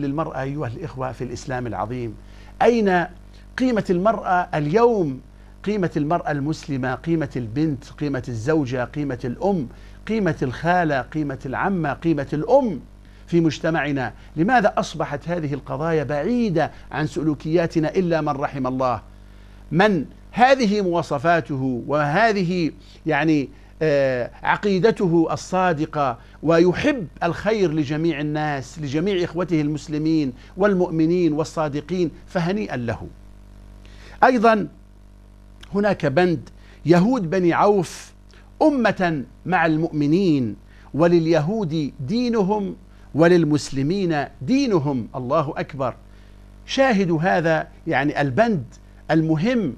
للمرأة أيها الإخوة في الإسلام العظيم أين قيمة المرأة اليوم قيمة المرأة المسلمة قيمة البنت قيمة الزوجة قيمة الأم قيمة الخالة قيمة العمة قيمة الأم في مجتمعنا لماذا أصبحت هذه القضايا بعيدة عن سلوكياتنا إلا من رحم الله من هذه مواصفاته وهذه يعني آه، عقيدته الصادقه ويحب الخير لجميع الناس لجميع اخوته المسلمين والمؤمنين والصادقين فهنيئا له. ايضا هناك بند يهود بني عوف امه مع المؤمنين ولليهود دينهم وللمسلمين دينهم الله اكبر. شاهدوا هذا يعني البند المهم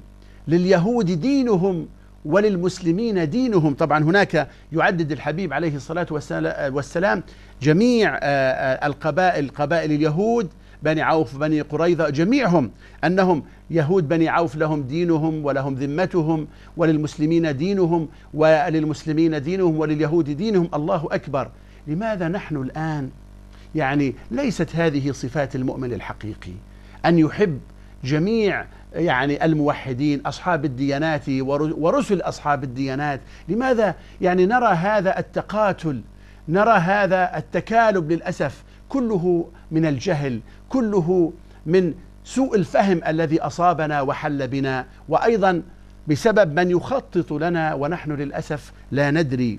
لليهود دينهم وللمسلمين دينهم طبعا هناك يعدد الحبيب عليه الصلاة والسلام جميع آه، آه، القبائل قبائل اليهود بني عوف بني قريظة جميعهم أنهم يهود بني عوف لهم دينهم ولهم ذمتهم وللمسلمين دينهم وللمسلمين دينهم ولليهود دينهم الله أكبر لماذا نحن الآن يعني ليست هذه صفات المؤمن الحقيقي أن يحب جميع يعني الموحدين أصحاب الديانات ورسل أصحاب الديانات لماذا يعني نرى هذا التقاتل نرى هذا التكالب للأسف كله من الجهل كله من سوء الفهم الذي أصابنا وحل بنا وأيضا بسبب من يخطط لنا ونحن للأسف لا ندري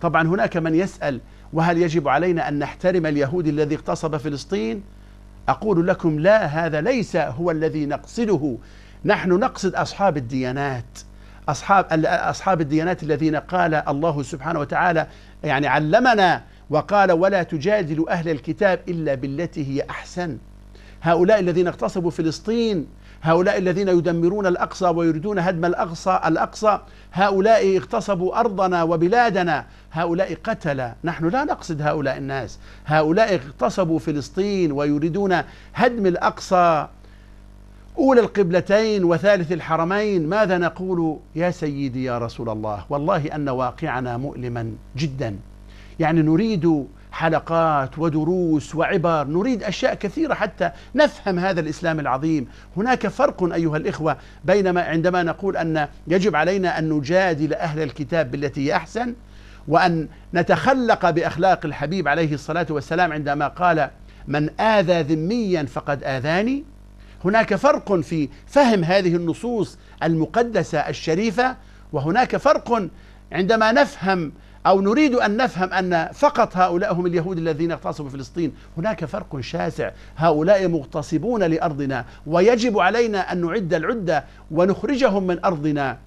طبعا هناك من يسأل وهل يجب علينا أن نحترم اليهود الذي اغتصب فلسطين؟ أقول لكم لا هذا ليس هو الذي نقصده نحن نقصد أصحاب الديانات أصحاب أصحاب الديانات الذين قال الله سبحانه وتعالى يعني علمنا وقال ولا تجادلوا أهل الكتاب إلا بالتي هي أحسن هؤلاء الذين اغتصبوا فلسطين هؤلاء الذين يدمرون الأقصى ويريدون هدم الأقصى الأقصى هؤلاء اغتصبوا أرضنا وبلادنا هؤلاء قتلة نحن لا نقصد هؤلاء الناس هؤلاء اغتصبوا فلسطين ويريدون هدم الأقصى أولى القبلتين وثالث الحرمين ماذا نقول يا سيدي يا رسول الله والله أن واقعنا مؤلما جدا يعني نريد حلقات ودروس وعبر نريد اشياء كثيره حتى نفهم هذا الاسلام العظيم هناك فرق ايها الاخوه بينما عندما نقول ان يجب علينا ان نجادل اهل الكتاب بالتي هي احسن وان نتخلق باخلاق الحبيب عليه الصلاه والسلام عندما قال من اذى ذميا فقد اذاني هناك فرق في فهم هذه النصوص المقدسه الشريفه وهناك فرق عندما نفهم أو نريد أن نفهم أن فقط هؤلاء هم اليهود الذين اغتصبوا فلسطين هناك فرق شاسع هؤلاء مغتصبون لأرضنا ويجب علينا أن نعد العدة ونخرجهم من أرضنا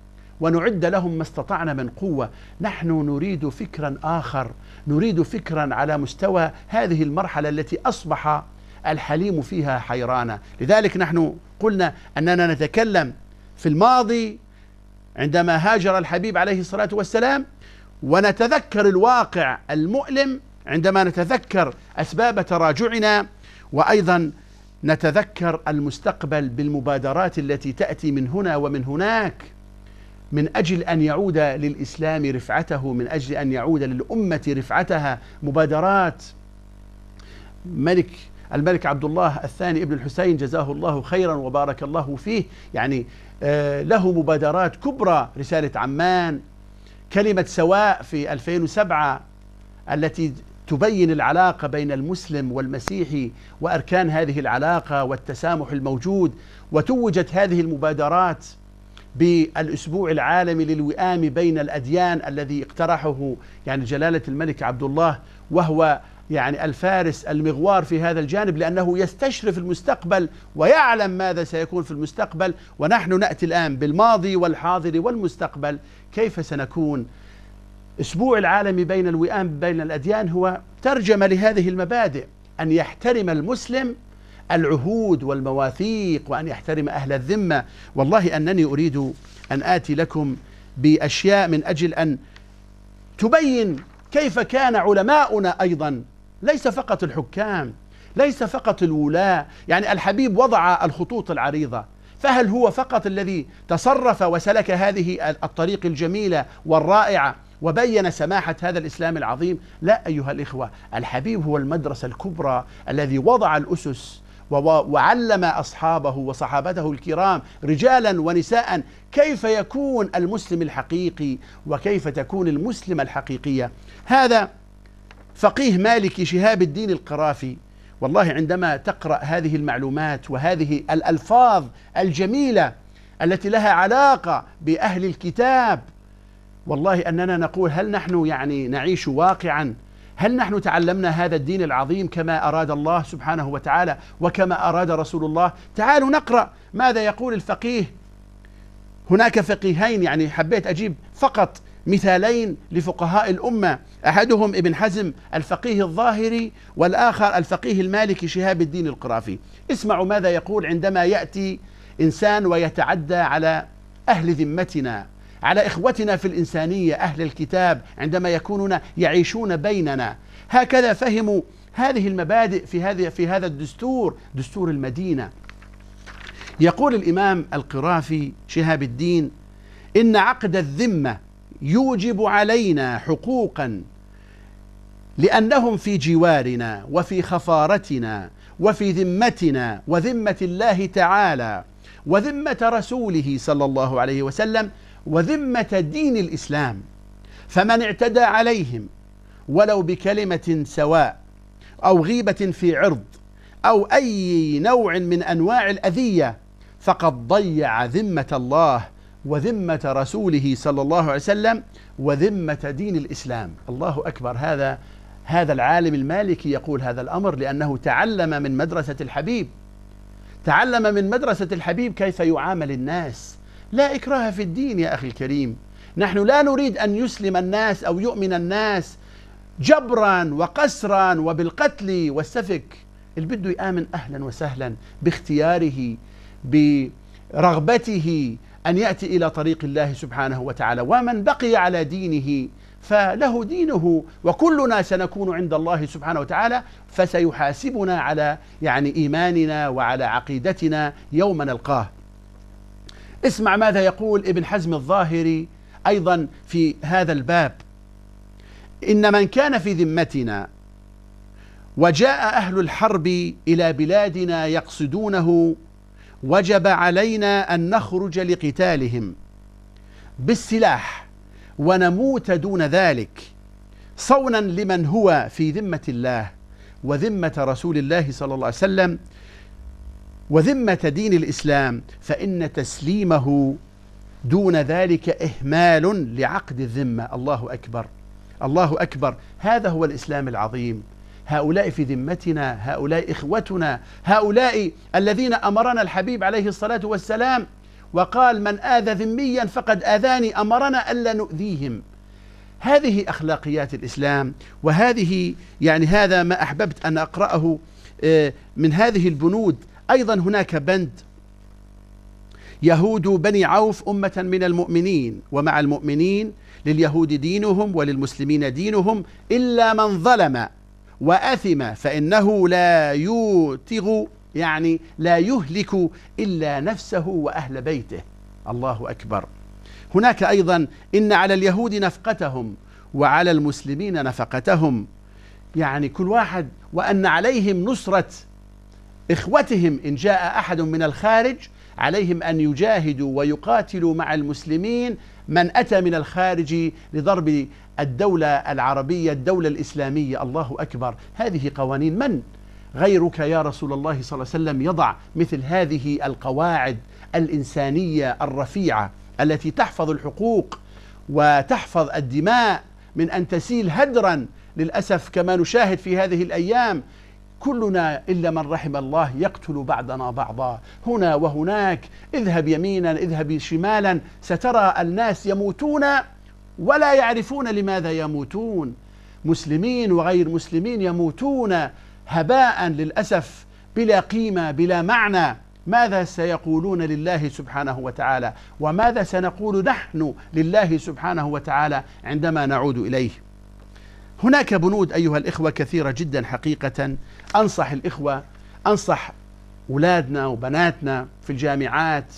ونعد لهم ما استطعنا من قوة نحن نريد فكرا آخر نريد فكرا على مستوى هذه المرحلة التي أصبح الحليم فيها حيرانا لذلك نحن قلنا أننا نتكلم في الماضي عندما هاجر الحبيب عليه الصلاة والسلام ونتذكر الواقع المؤلم عندما نتذكر اسباب تراجعنا وايضا نتذكر المستقبل بالمبادرات التي تاتي من هنا ومن هناك من اجل ان يعود للاسلام رفعته من اجل ان يعود للامه رفعتها مبادرات ملك الملك عبد الله الثاني ابن الحسين جزاه الله خيرا وبارك الله فيه يعني آه، له مبادرات كبرى رساله عمان كلمة سواء في 2007 التي تبين العلاقة بين المسلم والمسيحي وأركان هذه العلاقة والتسامح الموجود وتوجت هذه المبادرات بالأسبوع العالمي للوئام بين الأديان الذي اقترحه يعني جلالة الملك عبد الله وهو يعني الفارس المغوار في هذا الجانب لأنه يستشرف المستقبل ويعلم ماذا سيكون في المستقبل ونحن نأتي الآن بالماضي والحاضر والمستقبل كيف سنكون أسبوع العالمي بين الوئام بين الأديان هو ترجمة لهذه المبادئ أن يحترم المسلم العهود والمواثيق وأن يحترم أهل الذمة والله أنني أريد أن آتي لكم بأشياء من أجل أن تبين كيف كان علماؤنا أيضا ليس فقط الحكام ليس فقط الولاة يعني الحبيب وضع الخطوط العريضة فهل هو فقط الذي تصرف وسلك هذه الطريق الجميلة والرائعة وبين سماحة هذا الإسلام العظيم لا أيها الإخوة الحبيب هو المدرسة الكبرى الذي وضع الأسس وعلم أصحابه وصحابته الكرام رجالا ونساء كيف يكون المسلم الحقيقي وكيف تكون المسلمة الحقيقية هذا فقيه مالكي شهاب الدين القرافي والله عندما تقرأ هذه المعلومات وهذه الألفاظ الجميلة التي لها علاقة بأهل الكتاب والله أننا نقول هل نحن يعني نعيش واقعا هل نحن تعلمنا هذا الدين العظيم كما أراد الله سبحانه وتعالى وكما أراد رسول الله تعالوا نقرأ ماذا يقول الفقيه هناك فقيهين يعني حبيت أجيب فقط مثالين لفقهاء الأمة أحدهم ابن حزم الفقيه الظاهري والآخر الفقيه المالكي شهاب الدين القرافي اسمعوا ماذا يقول عندما يأتي إنسان ويتعدى على أهل ذمتنا على إخوتنا في الإنسانية أهل الكتاب عندما يكونون يعيشون بيننا هكذا فهموا هذه المبادئ في هذه في هذا الدستور دستور المدينة يقول الإمام القرافي شهاب الدين إن عقد الذمة يوجب علينا حقوقا لانهم في جوارنا وفي خفارتنا وفي ذمتنا وذمه الله تعالى وذمه رسوله صلى الله عليه وسلم وذمه دين الاسلام فمن اعتدى عليهم ولو بكلمه سواء او غيبه في عرض او اي نوع من انواع الاذيه فقد ضيع ذمه الله وذمة رسوله صلى الله عليه وسلم وذمة دين الإسلام الله أكبر هذا هذا العالم المالكي يقول هذا الأمر لأنه تعلم من مدرسة الحبيب تعلم من مدرسة الحبيب كيف يعامل الناس لا إكراه في الدين يا أخي الكريم نحن لا نريد أن يسلم الناس أو يؤمن الناس جبرا وقسرا وبالقتل والسفك اللي بده يآمن أهلا وسهلا باختياره برغبته أن يأتي إلى طريق الله سبحانه وتعالى ومن بقي على دينه فله دينه وكلنا سنكون عند الله سبحانه وتعالى فسيحاسبنا على يعني إيماننا وعلى عقيدتنا يوم نلقاه اسمع ماذا يقول ابن حزم الظاهري أيضا في هذا الباب إن من كان في ذمتنا وجاء أهل الحرب إلى بلادنا يقصدونه وجب علينا أن نخرج لقتالهم بالسلاح ونموت دون ذلك صونا لمن هو في ذمة الله وذمة رسول الله صلى الله عليه وسلم وذمة دين الإسلام فإن تسليمه دون ذلك إهمال لعقد الذمة الله أكبر الله أكبر هذا هو الإسلام العظيم هؤلاء في ذمتنا هؤلاء إخوتنا هؤلاء الذين أمرنا الحبيب عليه الصلاة والسلام وقال من آذى ذميا فقد آذاني أمرنا ألا نؤذيهم هذه أخلاقيات الإسلام وهذه يعني هذا ما أحببت أن أقرأه آه، من هذه البنود أيضا هناك بند يهود بني عوف أمة من المؤمنين ومع المؤمنين لليهود دينهم وللمسلمين دينهم إلا من ظلم وأثم فإنه لا يوتغ يعني لا يهلك إلا نفسه وأهل بيته الله أكبر هناك أيضا إن على اليهود نفقتهم وعلى المسلمين نفقتهم يعني كل واحد وأن عليهم نصرة إخوتهم إن جاء أحد من الخارج عليهم أن يجاهدوا ويقاتلوا مع المسلمين من أتى من الخارج لضرب الدولة العربية الدولة الإسلامية الله أكبر هذه قوانين من غيرك يا رسول الله صلى الله عليه وسلم يضع مثل هذه القواعد الإنسانية الرفيعة التي تحفظ الحقوق وتحفظ الدماء من أن تسيل هدرا للأسف كما نشاهد في هذه الأيام كلنا إلا من رحم الله يقتل بعضنا بعضا هنا وهناك اذهب يمينا اذهب شمالا سترى الناس يموتون ولا يعرفون لماذا يموتون مسلمين وغير مسلمين يموتون هباء للاسف بلا قيمه بلا معنى ماذا سيقولون لله سبحانه وتعالى وماذا سنقول نحن لله سبحانه وتعالى عندما نعود اليه هناك بنود ايها الاخوه كثيره جدا حقيقه انصح الاخوه انصح اولادنا وبناتنا في الجامعات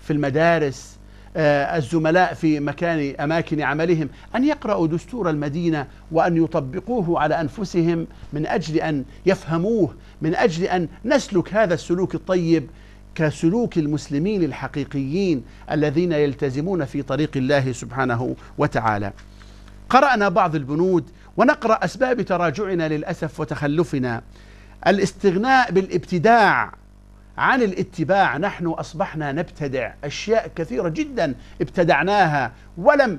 في المدارس آه، الزملاء في مكان أماكن عملهم أن يقرأوا دستور المدينة وأن يطبقوه على أنفسهم من أجل أن يفهموه من أجل أن نسلك هذا السلوك الطيب كسلوك المسلمين الحقيقيين الذين يلتزمون في طريق الله سبحانه وتعالى قرأنا بعض البنود ونقرأ أسباب تراجعنا للأسف وتخلفنا الاستغناء بالابتداع عن الاتباع نحن أصبحنا نبتدع أشياء كثيرة جدا ابتدعناها ولم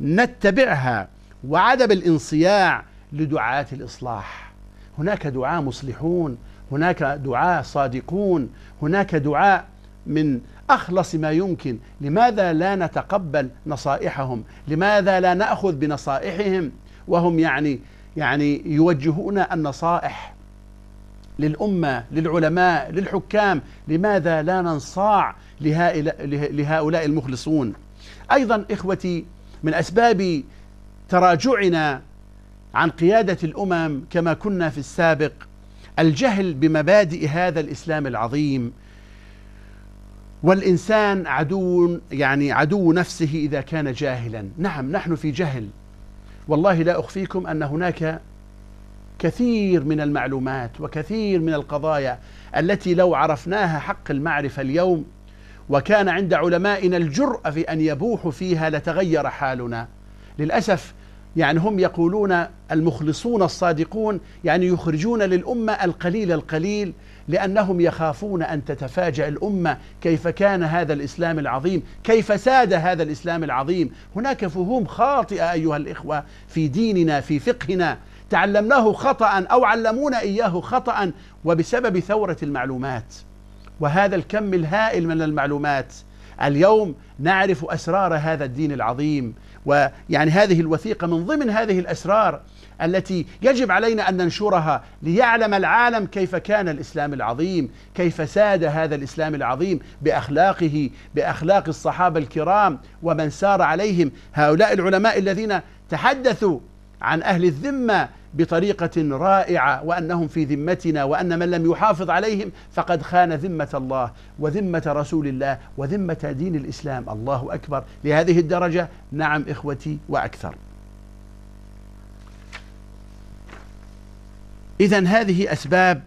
نتبعها وعدم الانصياع لدعاة الإصلاح هناك دعاة مصلحون هناك دعاة صادقون هناك دعاة من أخلص ما يمكن لماذا لا نتقبل نصائحهم لماذا لا نأخذ بنصائحهم وهم يعني يعني يوجهون النصائح للأمة للعلماء للحكام لماذا لا ننصاع لهؤلاء المخلصون أيضا إخوتي من أسباب تراجعنا عن قيادة الأمم كما كنا في السابق الجهل بمبادئ هذا الإسلام العظيم والإنسان عدو يعني عدو نفسه إذا كان جاهلا نعم نحن في جهل والله لا أخفيكم أن هناك كثير من المعلومات وكثير من القضايا التي لو عرفناها حق المعرفه اليوم وكان عند علمائنا الجرأه في ان يبوحوا فيها لتغير حالنا للاسف يعني هم يقولون المخلصون الصادقون يعني يخرجون للامه القليل القليل لانهم يخافون ان تتفاجا الامه كيف كان هذا الاسلام العظيم، كيف ساد هذا الاسلام العظيم، هناك فهوم خاطئه ايها الاخوه في ديننا في فقهنا تعلمناه خطأ أو علمونا إياه خطأ وبسبب ثورة المعلومات وهذا الكم الهائل من المعلومات اليوم نعرف أسرار هذا الدين العظيم ويعني هذه الوثيقة من ضمن هذه الأسرار التي يجب علينا أن ننشرها ليعلم العالم كيف كان الإسلام العظيم كيف ساد هذا الإسلام العظيم بأخلاقه بأخلاق الصحابة الكرام ومن سار عليهم هؤلاء العلماء الذين تحدثوا عن أهل الذمة بطريقة رائعة وأنهم في ذمتنا وأن من لم يحافظ عليهم فقد خان ذمة الله وذمة رسول الله وذمة دين الإسلام الله أكبر لهذه الدرجة نعم إخوتي وأكثر إذا هذه أسباب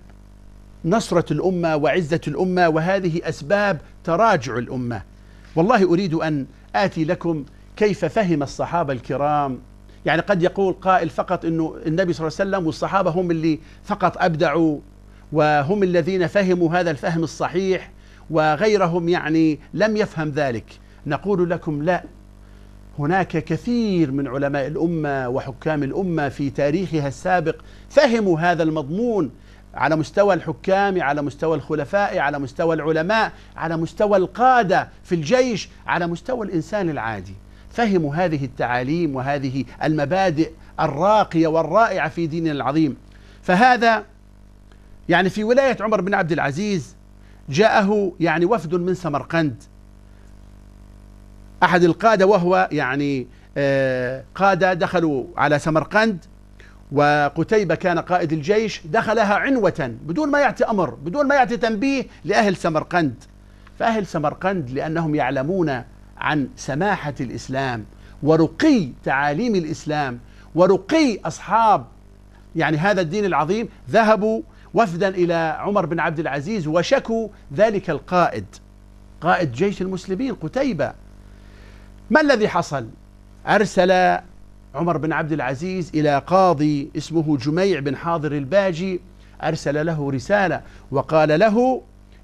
نصرة الأمة وعزة الأمة وهذه أسباب تراجع الأمة والله أريد أن آتي لكم كيف فهم الصحابة الكرام يعني قد يقول قائل فقط انه النبي صلى الله عليه وسلم والصحابه هم اللي فقط ابدعوا وهم الذين فهموا هذا الفهم الصحيح وغيرهم يعني لم يفهم ذلك نقول لكم لا هناك كثير من علماء الامه وحكام الامه في تاريخها السابق فهموا هذا المضمون على مستوى الحكام على مستوى الخلفاء على مستوى العلماء على مستوى القاده في الجيش على مستوى الانسان العادي فهموا هذه التعاليم وهذه المبادئ الراقية والرائعة في ديننا العظيم فهذا يعني في ولاية عمر بن عبد العزيز جاءه يعني وفد من سمرقند أحد القادة وهو يعني آه، قادة دخلوا على سمرقند وقتيبة كان قائد الجيش دخلها عنوة بدون ما يعطي أمر بدون ما يعطي تنبيه لأهل سمرقند فأهل سمرقند لأنهم يعلمون عن سماحة الإسلام ورقي تعاليم الإسلام ورقي أصحاب يعني هذا الدين العظيم ذهبوا وفدا إلى عمر بن عبد العزيز وشكوا ذلك القائد قائد جيش المسلمين قتيبة ما الذي حصل أرسل عمر بن عبد العزيز إلى قاضي اسمه جميع بن حاضر الباجي أرسل له رسالة وقال له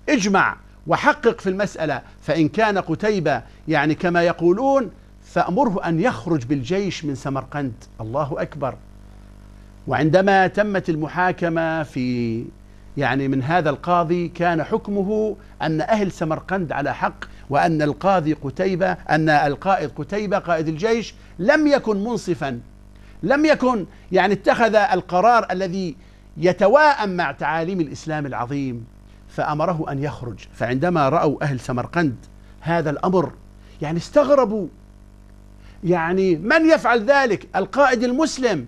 اجمع وحقق في المسألة فإن كان قتيبة يعني كما يقولون فأمره أن يخرج بالجيش من سمرقند الله أكبر وعندما تمت المحاكمة في يعني من هذا القاضي كان حكمه أن أهل سمرقند على حق وأن القاضي قتيبة أن القائد قتيبة قائد الجيش لم يكن منصفا لم يكن يعني اتخذ القرار الذي يتواءم مع تعاليم الإسلام العظيم فأمره أن يخرج فعندما رأوا أهل سمرقند هذا الأمر يعني استغربوا يعني من يفعل ذلك القائد المسلم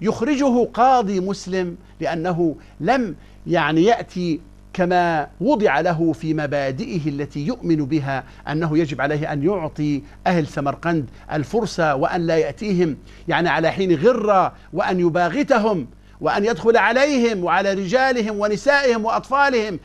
يخرجه قاضي مسلم لأنه لم يعني يأتي كما وضع له في مبادئه التي يؤمن بها انه يجب عليه ان يعطي اهل سمرقند الفرصه وان لا ياتيهم يعني على حين غره وان يباغتهم وان يدخل عليهم وعلى رجالهم ونسائهم واطفالهم